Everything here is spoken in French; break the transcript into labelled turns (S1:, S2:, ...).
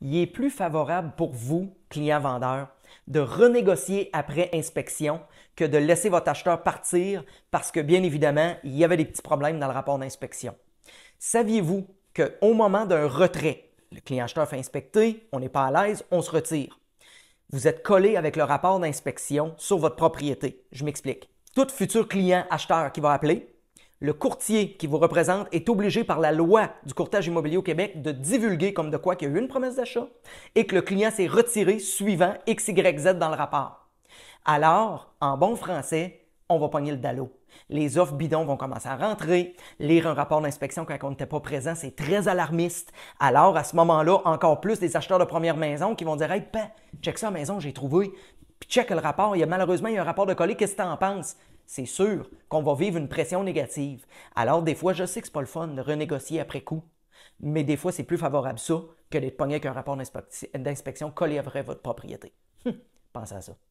S1: il est plus favorable pour vous, client-vendeur, de renégocier après inspection que de laisser votre acheteur partir parce que, bien évidemment, il y avait des petits problèmes dans le rapport d'inspection. Saviez-vous qu'au moment d'un retrait, le client acheteur fait inspecter, on n'est pas à l'aise, on se retire. Vous êtes collé avec le rapport d'inspection sur votre propriété. Je m'explique. Tout futur client acheteur qui va appeler le courtier qui vous représente est obligé par la loi du courtage immobilier au Québec de divulguer comme de quoi qu'il y a eu une promesse d'achat et que le client s'est retiré suivant XYZ dans le rapport. Alors, en bon français, on va pogner le dallo. Les offres bidons vont commencer à rentrer. Lire un rapport d'inspection quand on n'était pas présent, c'est très alarmiste. Alors, à ce moment-là, encore plus des acheteurs de première maison qui vont dire Hey, check ça, maison, j'ai trouvé. Puis check le rapport. Il y a, malheureusement, il y a un rapport de colis. Qu'est-ce que tu en penses? c'est sûr qu'on va vivre une pression négative. Alors, des fois, je sais que c'est pas le fun de renégocier après coup, mais des fois, c'est plus favorable ça que d'être pogné qu'un rapport d'inspection collé votre propriété. Hum, pensez à ça.